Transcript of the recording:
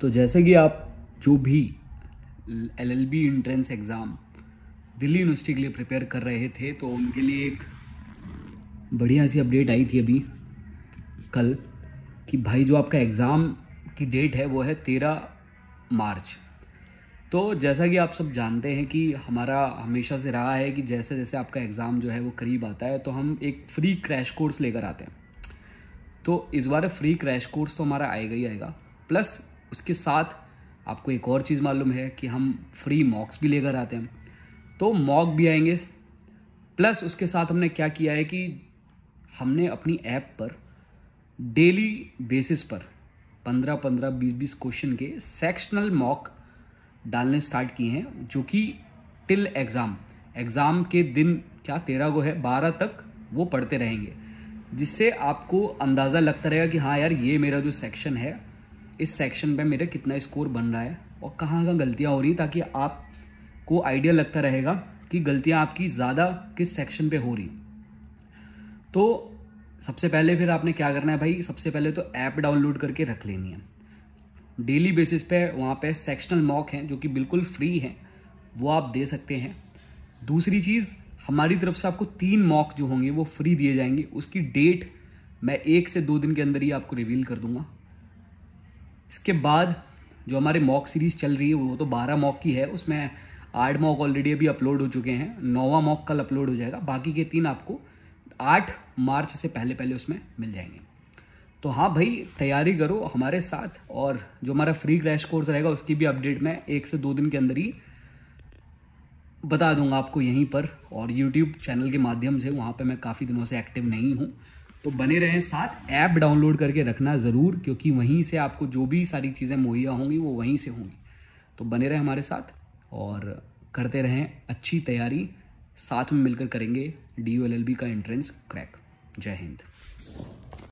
तो जैसे कि आप जो भी L L B entrance exam Delhi university के लिए प्रिपेयर कर रहे थे तो उनके लिए एक बढ़िया सी अपडेट आई थी अभी कल कि भाई जो आपका एग्ज़ाम की डेट है वो है तेरह मार्च तो जैसा कि आप सब जानते हैं कि हमारा हमेशा से रहा है कि जैसे जैसे आपका एग्ज़ाम जो है वो करीब आता है तो हम एक फ्री क्रैश कोर्स लेकर आते हैं तो इस बार फ्री क्रैश कोर्स तो हमारा आएगा ही आएगा प्लस उसके साथ आपको एक और चीज़ मालूम है कि हम फ्री मॉक्स भी लेकर आते हैं तो मॉक भी आएंगे प्लस उसके साथ हमने क्या किया है कि हमने अपनी ऐप पर डेली बेसिस पर पंद्रह पंद्रह बीस बीस क्वेश्चन के सेक्शनल मॉक डालने स्टार्ट किए हैं जो कि टिल एग्ज़ाम एग्ज़ाम के दिन क्या तेरह को है बारह तक वो पढ़ते रहेंगे जिससे आपको अंदाज़ा लगता रहेगा कि हाँ यार ये मेरा जो सेक्शन है इस सेक्शन पे मेरा कितना स्कोर बन रहा है और कहाँ कहाँ गलतियाँ हो रही ताकि आपको आइडिया लगता रहेगा कि गलतियाँ आपकी ज़्यादा किस सेक्शन पे हो रही तो सबसे पहले फिर आपने क्या करना है भाई सबसे पहले तो ऐप डाउनलोड करके रख लेनी है डेली बेसिस पे वहाँ पे सेक्शनल मॉक हैं जो कि बिल्कुल फ्री हैं वो आप दे सकते हैं दूसरी चीज़ हमारी तरफ से आपको तीन मॉक जो होंगे वो फ्री दिए जाएंगे उसकी डेट मैं एक से दो दिन के अंदर ही आपको रिवील कर दूंगा इसके बाद जो हमारी मॉक सीरीज़ चल रही है वो तो बारह मॉक की है उसमें आठ मॉक ऑलरेडी अभी अपलोड हो चुके हैं नौवा मॉक कल अपलोड हो जाएगा बाकी के तीन आपको आठ मार्च से पहले पहले उसमें मिल जाएंगे तो हाँ भाई तैयारी करो हमारे साथ और जो हमारा फ्री क्रैश कोर्स रहेगा उसकी भी अपडेट मैं एक से दो दिन के अंदर ही बता दूंगा आपको यहीं पर और यूट्यूब चैनल के माध्यम से वहाँ पर मैं काफ़ी दिनों से एक्टिव नहीं हूँ तो बने रहें साथ ऐप डाउनलोड करके रखना ज़रूर क्योंकि वहीं से आपको जो भी सारी चीज़ें मुहैया होंगी वो वहीं से होंगी तो बने रहें हमारे साथ और करते रहें अच्छी तैयारी साथ में मिलकर करेंगे डी का एंट्रेंस क्रैक जय हिंद